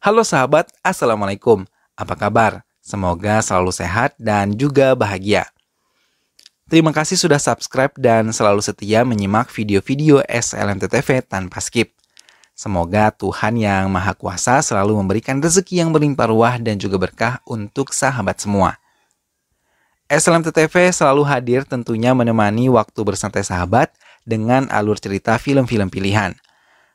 Halo sahabat, Assalamualaikum. Apa kabar? Semoga selalu sehat dan juga bahagia. Terima kasih sudah subscribe dan selalu setia menyimak video-video SLMTTV tanpa skip. Semoga Tuhan yang Maha Kuasa selalu memberikan rezeki yang berlimpah ruah dan juga berkah untuk sahabat semua. SLMTTV selalu hadir tentunya menemani waktu bersantai sahabat dengan alur cerita film-film pilihan –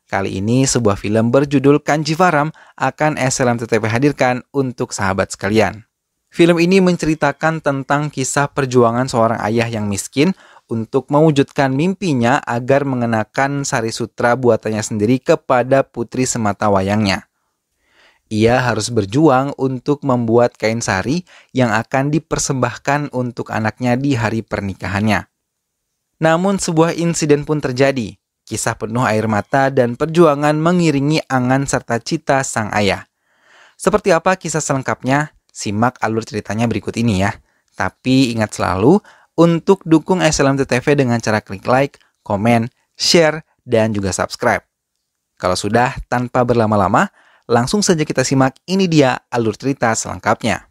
Kali ini sebuah film berjudul Kanji Farm akan SLMTTP hadirkan untuk sahabat sekalian. Film ini menceritakan tentang kisah perjuangan seorang ayah yang miskin untuk mewujudkan mimpinya agar mengenakan sari sutra buatannya sendiri kepada putri semata wayangnya. Ia harus berjuang untuk membuat kain sari yang akan dipersembahkan untuk anaknya di hari pernikahannya. Namun sebuah insiden pun terjadi. Kisah penuh air mata dan perjuangan mengiringi angan serta cita sang ayah. Seperti apa kisah selengkapnya? Simak alur ceritanya berikut ini ya. Tapi ingat selalu untuk dukung SLM TV dengan cara klik like, komen, share, dan juga subscribe. Kalau sudah, tanpa berlama-lama, langsung saja kita simak ini dia alur cerita selengkapnya.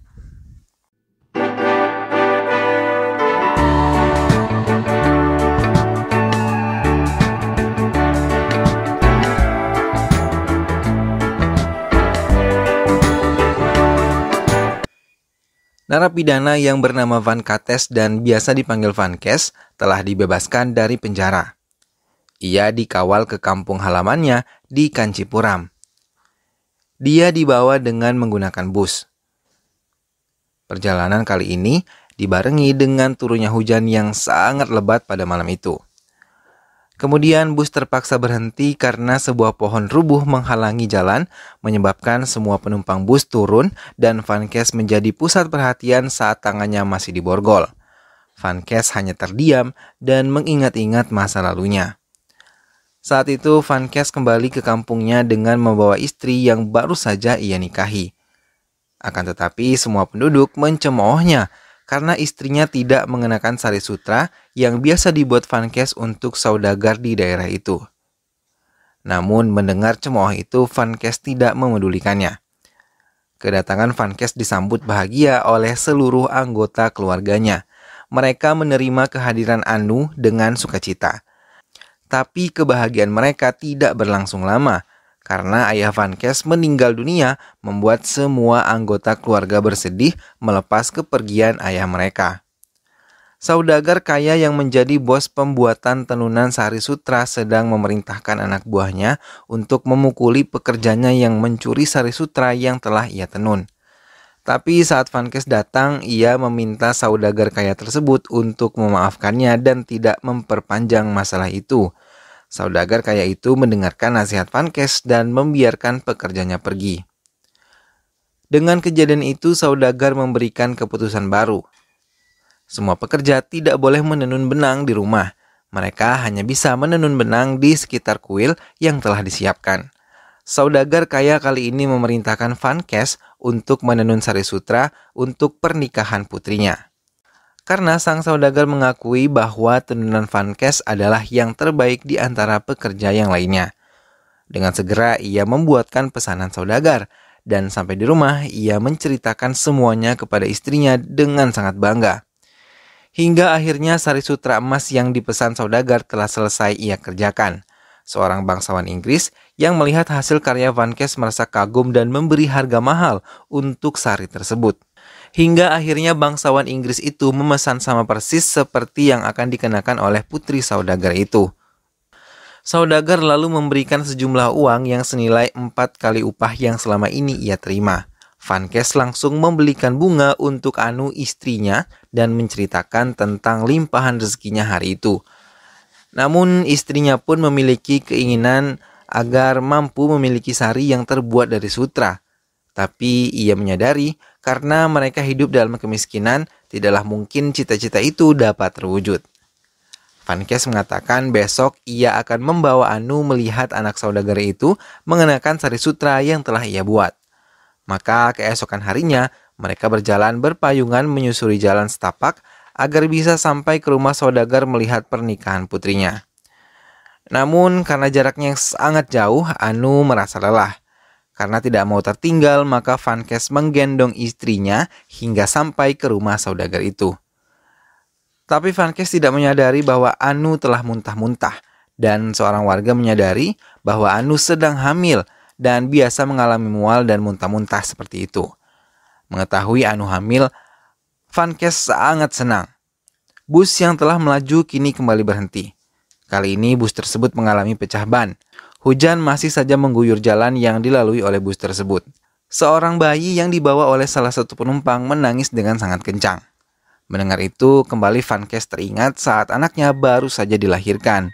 Narapidana yang bernama Van Kates dan biasa dipanggil Van Kes telah dibebaskan dari penjara. Ia dikawal ke kampung halamannya di Kancipuram. Dia dibawa dengan menggunakan bus. Perjalanan kali ini dibarengi dengan turunnya hujan yang sangat lebat pada malam itu. Kemudian bus terpaksa berhenti karena sebuah pohon rubuh menghalangi jalan, menyebabkan semua penumpang bus turun dan Vankes menjadi pusat perhatian saat tangannya masih diborgol. Vankes hanya terdiam dan mengingat-ingat masa lalunya. Saat itu Vankes kembali ke kampungnya dengan membawa istri yang baru saja ia nikahi. Akan tetapi semua penduduk mencemoohnya karena istrinya tidak mengenakan sari sutra yang biasa dibuat Vankes untuk saudagar di daerah itu. Namun mendengar cemooh itu Vankes tidak memedulikannya. Kedatangan Vankes disambut bahagia oleh seluruh anggota keluarganya. Mereka menerima kehadiran Anu dengan sukacita. Tapi kebahagiaan mereka tidak berlangsung lama karena ayah Van Kes meninggal dunia membuat semua anggota keluarga bersedih melepas kepergian ayah mereka. Saudagar kaya yang menjadi bos pembuatan tenunan Sari Sutra sedang memerintahkan anak buahnya untuk memukuli pekerjanya yang mencuri Sari Sutra yang telah ia tenun. Tapi saat Van Kes datang, ia meminta saudagar kaya tersebut untuk memaafkannya dan tidak memperpanjang masalah itu. Saudagar kaya itu mendengarkan nasihat Vankes dan membiarkan pekerjanya pergi. Dengan kejadian itu, Saudagar memberikan keputusan baru. Semua pekerja tidak boleh menenun benang di rumah. Mereka hanya bisa menenun benang di sekitar kuil yang telah disiapkan. Saudagar kaya kali ini memerintahkan Vankes untuk menenun sari sutra untuk pernikahan putrinya karena sang saudagar mengakui bahwa tenunan Kes adalah yang terbaik di antara pekerja yang lainnya. Dengan segera ia membuatkan pesanan saudagar dan sampai di rumah ia menceritakan semuanya kepada istrinya dengan sangat bangga. Hingga akhirnya sari sutra emas yang dipesan saudagar telah selesai ia kerjakan. Seorang bangsawan Inggris yang melihat hasil karya Kes merasa kagum dan memberi harga mahal untuk sari tersebut. Hingga akhirnya bangsawan Inggris itu memesan sama persis seperti yang akan dikenakan oleh putri saudagar itu. Saudagar lalu memberikan sejumlah uang yang senilai empat kali upah yang selama ini ia terima. Kes langsung membelikan bunga untuk Anu istrinya dan menceritakan tentang limpahan rezekinya hari itu. Namun istrinya pun memiliki keinginan agar mampu memiliki sari yang terbuat dari sutra. Tapi ia menyadari karena mereka hidup dalam kemiskinan, tidaklah mungkin cita-cita itu dapat terwujud. Vankes mengatakan besok ia akan membawa Anu melihat anak saudagar itu mengenakan sari sutra yang telah ia buat. Maka keesokan harinya, mereka berjalan berpayungan menyusuri jalan setapak agar bisa sampai ke rumah saudagar melihat pernikahan putrinya. Namun karena jaraknya yang sangat jauh, Anu merasa lelah. Karena tidak mau tertinggal, maka Vankes menggendong istrinya hingga sampai ke rumah saudagar itu. Tapi Vankes tidak menyadari bahwa Anu telah muntah-muntah dan seorang warga menyadari bahwa Anu sedang hamil dan biasa mengalami mual dan muntah-muntah seperti itu. Mengetahui Anu hamil, Vankes sangat senang. Bus yang telah melaju kini kembali berhenti. Kali ini bus tersebut mengalami pecah ban. Hujan masih saja mengguyur jalan yang dilalui oleh bus tersebut. Seorang bayi yang dibawa oleh salah satu penumpang menangis dengan sangat kencang. Mendengar itu, kembali Vankes teringat saat anaknya baru saja dilahirkan.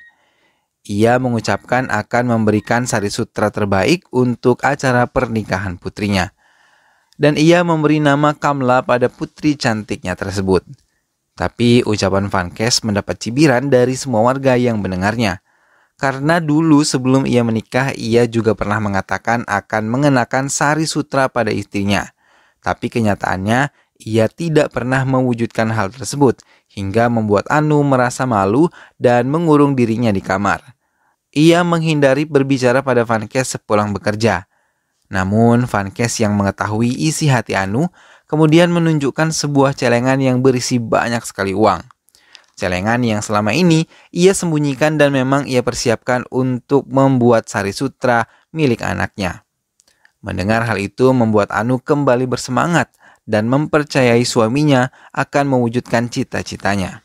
Ia mengucapkan akan memberikan sari sutra terbaik untuk acara pernikahan putrinya. Dan ia memberi nama Kamla pada putri cantiknya tersebut. Tapi ucapan Vankes mendapat cibiran dari semua warga yang mendengarnya. Karena dulu sebelum ia menikah, ia juga pernah mengatakan akan mengenakan sari sutra pada istrinya. Tapi kenyataannya, ia tidak pernah mewujudkan hal tersebut, hingga membuat Anu merasa malu dan mengurung dirinya di kamar. Ia menghindari berbicara pada Vankes sepulang bekerja. Namun, Vankes yang mengetahui isi hati Anu kemudian menunjukkan sebuah celengan yang berisi banyak sekali uang. Celengan yang selama ini ia sembunyikan dan memang ia persiapkan untuk membuat sari sutra milik anaknya. Mendengar hal itu membuat Anu kembali bersemangat dan mempercayai suaminya akan mewujudkan cita-citanya.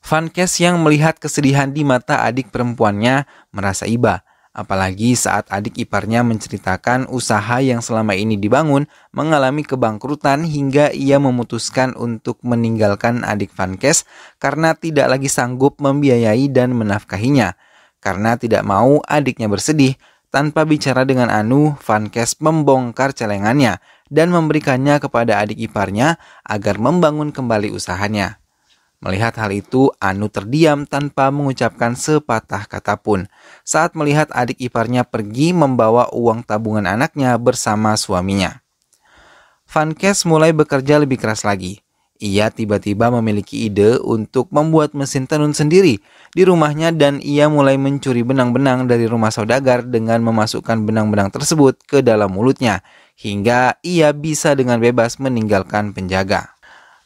Vankes yang melihat kesedihan di mata adik perempuannya merasa iba Apalagi saat adik iparnya menceritakan usaha yang selama ini dibangun mengalami kebangkrutan hingga ia memutuskan untuk meninggalkan adik Vankes karena tidak lagi sanggup membiayai dan menafkahinya. Karena tidak mau adiknya bersedih, tanpa bicara dengan Anu, Vankes membongkar celengannya dan memberikannya kepada adik iparnya agar membangun kembali usahanya. Melihat hal itu, Anu terdiam tanpa mengucapkan sepatah kata pun. Saat melihat adik iparnya pergi membawa uang tabungan anaknya bersama suaminya. Van Kes mulai bekerja lebih keras lagi. Ia tiba-tiba memiliki ide untuk membuat mesin tenun sendiri di rumahnya dan ia mulai mencuri benang-benang dari rumah saudagar dengan memasukkan benang-benang tersebut ke dalam mulutnya hingga ia bisa dengan bebas meninggalkan penjaga.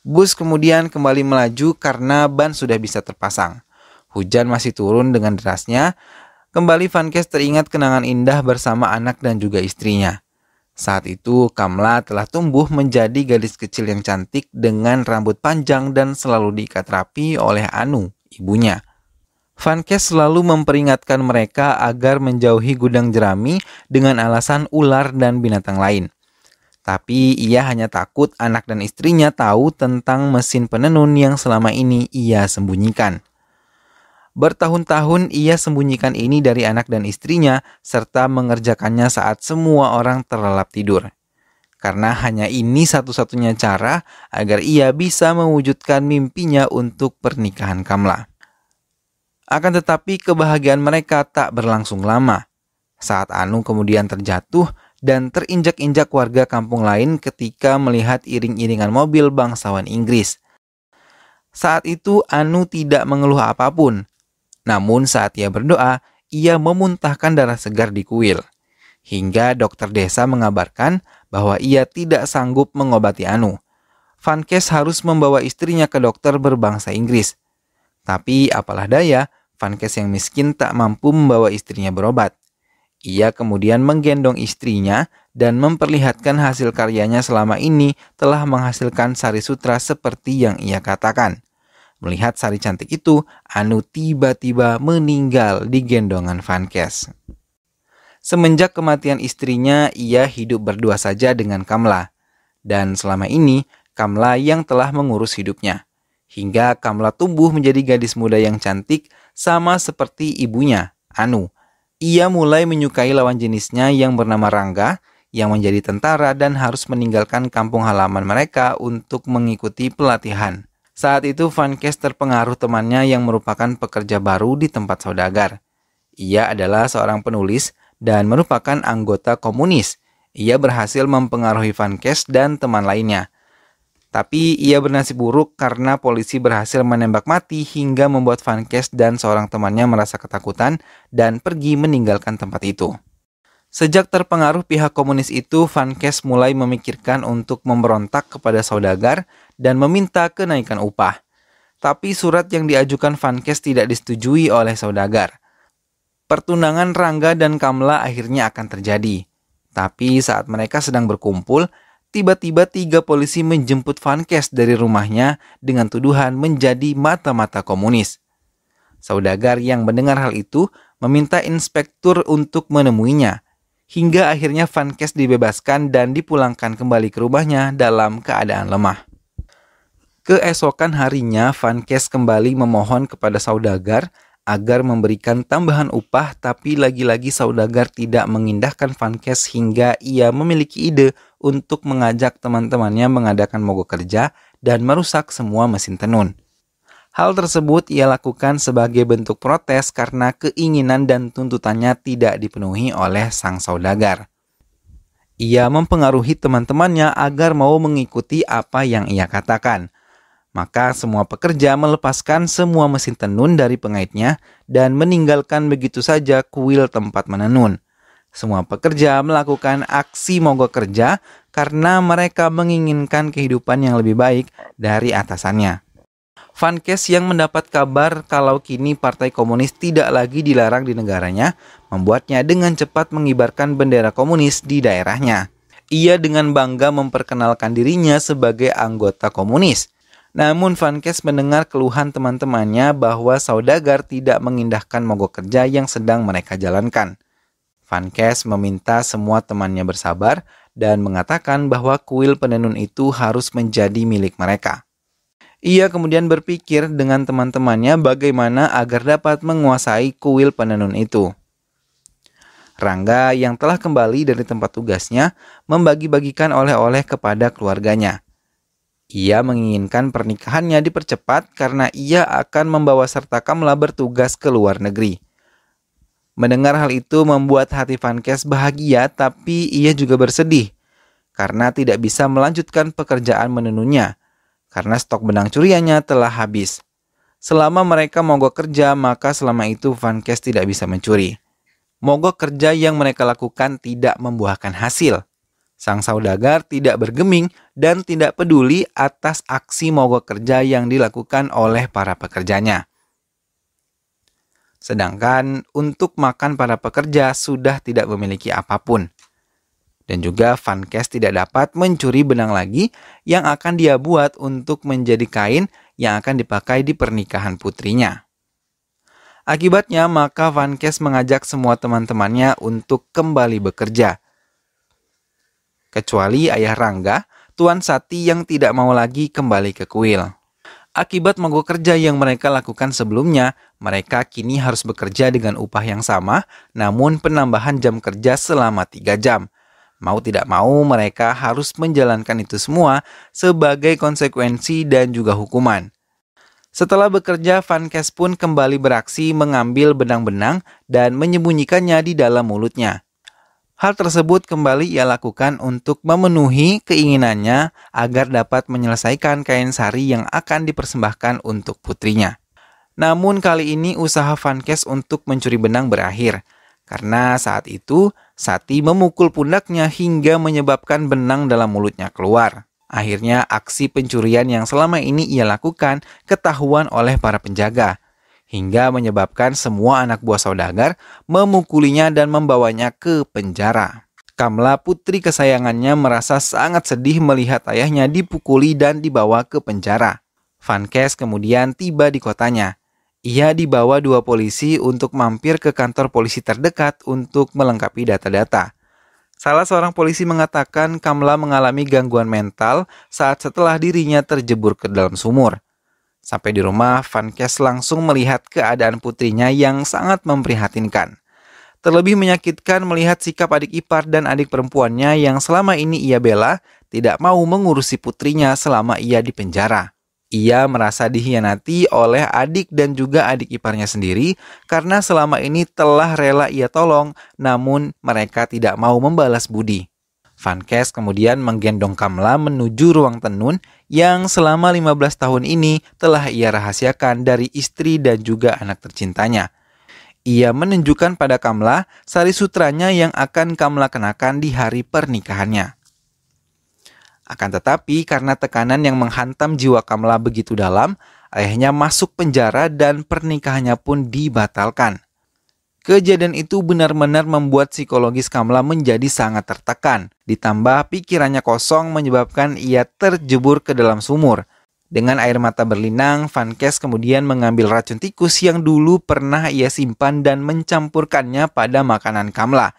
Bus kemudian kembali melaju karena ban sudah bisa terpasang. Hujan masih turun dengan derasnya. Kembali Vankes teringat kenangan indah bersama anak dan juga istrinya. Saat itu Kamla telah tumbuh menjadi gadis kecil yang cantik dengan rambut panjang dan selalu diikat rapi oleh Anu, ibunya. Vankes selalu memperingatkan mereka agar menjauhi gudang jerami dengan alasan ular dan binatang lain. Tapi ia hanya takut anak dan istrinya tahu tentang mesin penenun yang selama ini ia sembunyikan. Bertahun-tahun ia sembunyikan ini dari anak dan istrinya serta mengerjakannya saat semua orang terlelap tidur karena hanya ini satu-satunya cara agar ia bisa mewujudkan mimpinya untuk pernikahan Kamla. Akan tetapi kebahagiaan mereka tak berlangsung lama. Saat Anu kemudian terjatuh, dan terinjak-injak warga kampung lain ketika melihat iring-iringan mobil bangsawan Inggris. Saat itu Anu tidak mengeluh apapun. Namun saat ia berdoa, ia memuntahkan darah segar di kuil. Hingga dokter desa mengabarkan bahwa ia tidak sanggup mengobati Anu. Van Kes harus membawa istrinya ke dokter berbangsa Inggris. Tapi apalah daya, Van Kes yang miskin tak mampu membawa istrinya berobat. Ia kemudian menggendong istrinya dan memperlihatkan hasil karyanya selama ini telah menghasilkan sari sutra seperti yang ia katakan. Melihat sari cantik itu, Anu tiba-tiba meninggal di gendongan Vankes. Semenjak kematian istrinya, ia hidup berdua saja dengan Kamla. Dan selama ini, Kamla yang telah mengurus hidupnya. Hingga Kamla tumbuh menjadi gadis muda yang cantik sama seperti ibunya, Anu. Ia mulai menyukai lawan jenisnya yang bernama Rangga yang menjadi tentara dan harus meninggalkan kampung halaman mereka untuk mengikuti pelatihan. Saat itu Van Kes terpengaruh temannya yang merupakan pekerja baru di tempat saudagar. Ia adalah seorang penulis dan merupakan anggota komunis. Ia berhasil mempengaruhi Van Kes dan teman lainnya. Tapi ia bernasib buruk karena polisi berhasil menembak mati hingga membuat Vankes dan seorang temannya merasa ketakutan dan pergi meninggalkan tempat itu. Sejak terpengaruh pihak komunis itu, Vankes mulai memikirkan untuk memberontak kepada saudagar dan meminta kenaikan upah. Tapi surat yang diajukan Vankes tidak disetujui oleh saudagar. Pertunangan Rangga dan Kamla akhirnya akan terjadi. Tapi saat mereka sedang berkumpul, tiba-tiba tiga polisi menjemput Vankes dari rumahnya dengan tuduhan menjadi mata-mata komunis. Saudagar yang mendengar hal itu meminta inspektur untuk menemuinya, hingga akhirnya Vankes dibebaskan dan dipulangkan kembali ke rumahnya dalam keadaan lemah. Keesokan harinya, Vankes kembali memohon kepada Saudagar agar memberikan tambahan upah tapi lagi-lagi saudagar tidak mengindahkan Vankes hingga ia memiliki ide untuk mengajak teman-temannya mengadakan mogok kerja dan merusak semua mesin tenun. Hal tersebut ia lakukan sebagai bentuk protes karena keinginan dan tuntutannya tidak dipenuhi oleh sang saudagar. Ia mempengaruhi teman-temannya agar mau mengikuti apa yang ia katakan. Maka semua pekerja melepaskan semua mesin tenun dari pengaitnya dan meninggalkan begitu saja kuil tempat menenun. Semua pekerja melakukan aksi mogok kerja karena mereka menginginkan kehidupan yang lebih baik dari atasannya. Kes yang mendapat kabar kalau kini Partai Komunis tidak lagi dilarang di negaranya, membuatnya dengan cepat mengibarkan bendera komunis di daerahnya. Ia dengan bangga memperkenalkan dirinya sebagai anggota komunis. Namun Vankes mendengar keluhan teman-temannya bahwa saudagar tidak mengindahkan mogok kerja yang sedang mereka jalankan. Vankes meminta semua temannya bersabar dan mengatakan bahwa kuil penenun itu harus menjadi milik mereka. Ia kemudian berpikir dengan teman-temannya bagaimana agar dapat menguasai kuil penenun itu. Rangga yang telah kembali dari tempat tugasnya membagi-bagikan oleh-oleh kepada keluarganya. Ia menginginkan pernikahannya dipercepat karena ia akan membawa serta Kamla bertugas ke luar negeri. Mendengar hal itu membuat hati Vankes bahagia tapi ia juga bersedih karena tidak bisa melanjutkan pekerjaan menenunnya karena stok benang curiannya telah habis. Selama mereka mogok kerja, maka selama itu Vankes tidak bisa mencuri. Mogok kerja yang mereka lakukan tidak membuahkan hasil. Sang saudagar tidak bergeming dan tidak peduli atas aksi mogok kerja yang dilakukan oleh para pekerjanya. Sedangkan untuk makan para pekerja sudah tidak memiliki apapun. Dan juga Vankes tidak dapat mencuri benang lagi yang akan dia buat untuk menjadi kain yang akan dipakai di pernikahan putrinya. Akibatnya maka Vankes mengajak semua teman-temannya untuk kembali bekerja – kecuali ayah Rangga, Tuan Sati yang tidak mau lagi kembali ke kuil. Akibat mogok kerja yang mereka lakukan sebelumnya, mereka kini harus bekerja dengan upah yang sama, namun penambahan jam kerja selama tiga jam. Mau tidak mau, mereka harus menjalankan itu semua sebagai konsekuensi dan juga hukuman. Setelah bekerja, Van Kes pun kembali beraksi mengambil benang-benang dan menyembunyikannya di dalam mulutnya. Hal tersebut kembali ia lakukan untuk memenuhi keinginannya agar dapat menyelesaikan kain sari yang akan dipersembahkan untuk putrinya. Namun kali ini usaha Vankes untuk mencuri benang berakhir karena saat itu Sati memukul pundaknya hingga menyebabkan benang dalam mulutnya keluar. Akhirnya aksi pencurian yang selama ini ia lakukan ketahuan oleh para penjaga hingga menyebabkan semua anak buah saudagar memukulinya dan membawanya ke penjara. Kamla putri kesayangannya merasa sangat sedih melihat ayahnya dipukuli dan dibawa ke penjara. Vankes kemudian tiba di kotanya. Ia dibawa dua polisi untuk mampir ke kantor polisi terdekat untuk melengkapi data-data. Salah seorang polisi mengatakan Kamla mengalami gangguan mental saat setelah dirinya terjebur ke dalam sumur. Sampai di rumah, Van Vankes langsung melihat keadaan putrinya yang sangat memprihatinkan. Terlebih menyakitkan melihat sikap adik ipar dan adik perempuannya yang selama ini ia bela tidak mau mengurusi putrinya selama ia di penjara. Ia merasa dihianati oleh adik dan juga adik iparnya sendiri karena selama ini telah rela ia tolong namun mereka tidak mau membalas budi. Vankes kemudian menggendong Kamla menuju ruang tenun yang selama 15 tahun ini telah ia rahasiakan dari istri dan juga anak tercintanya. Ia menunjukkan pada Kamla sari sutranya yang akan Kamla kenakan di hari pernikahannya. Akan tetapi karena tekanan yang menghantam jiwa Kamla begitu dalam, ayahnya masuk penjara dan pernikahannya pun dibatalkan. Kejadian itu benar-benar membuat psikologis Kamla menjadi sangat tertekan. Ditambah pikirannya kosong menyebabkan ia terjebur ke dalam sumur. Dengan air mata berlinang, Van Kes kemudian mengambil racun tikus yang dulu pernah ia simpan dan mencampurkannya pada makanan Kamla.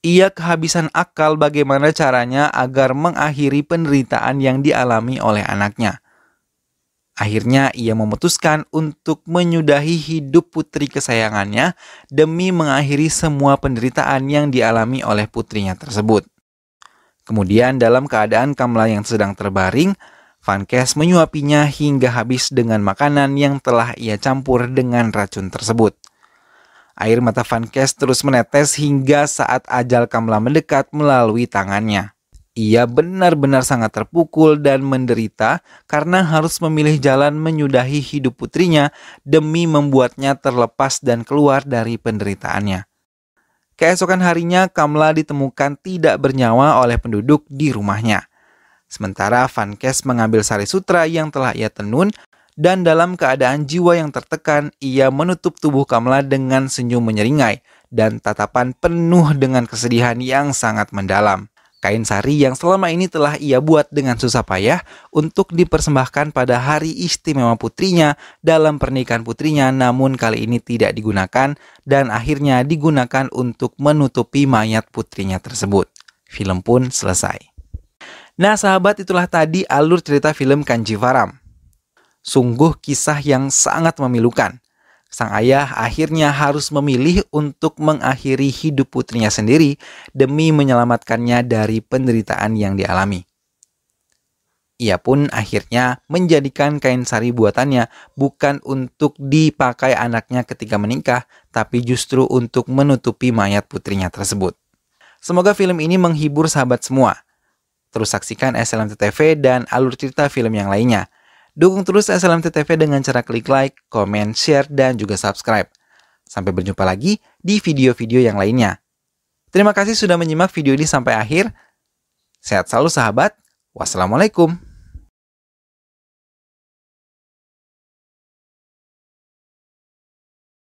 Ia kehabisan akal bagaimana caranya agar mengakhiri penderitaan yang dialami oleh anaknya. Akhirnya ia memutuskan untuk menyudahi hidup putri kesayangannya demi mengakhiri semua penderitaan yang dialami oleh putrinya tersebut. Kemudian dalam keadaan Kamla yang sedang terbaring, Van Kes menyuapinya hingga habis dengan makanan yang telah ia campur dengan racun tersebut. Air mata Van Kes terus menetes hingga saat ajal Kamla mendekat melalui tangannya. Ia benar-benar sangat terpukul dan menderita karena harus memilih jalan menyudahi hidup putrinya demi membuatnya terlepas dan keluar dari penderitaannya. Keesokan harinya, Kamla ditemukan tidak bernyawa oleh penduduk di rumahnya. Sementara Van Kes mengambil sari sutra yang telah ia tenun dan dalam keadaan jiwa yang tertekan, ia menutup tubuh Kamla dengan senyum menyeringai dan tatapan penuh dengan kesedihan yang sangat mendalam kain sari yang selama ini telah ia buat dengan susah payah untuk dipersembahkan pada hari istimewa putrinya dalam pernikahan putrinya namun kali ini tidak digunakan dan akhirnya digunakan untuk menutupi mayat putrinya tersebut. Film pun selesai. Nah sahabat itulah tadi alur cerita film Kanji Faram. Sungguh kisah yang sangat memilukan. Sang ayah akhirnya harus memilih untuk mengakhiri hidup putrinya sendiri demi menyelamatkannya dari penderitaan yang dialami. Ia pun akhirnya menjadikan kain sari buatannya bukan untuk dipakai anaknya ketika menikah, tapi justru untuk menutupi mayat putrinya tersebut. Semoga film ini menghibur sahabat semua. Terus saksikan SLMT TV dan alur cerita film yang lainnya. Dukung terus SLMTTV dengan cara klik like, komen, share, dan juga subscribe. Sampai berjumpa lagi di video-video yang lainnya. Terima kasih sudah menyimak video ini sampai akhir. Sehat selalu sahabat. Wassalamualaikum.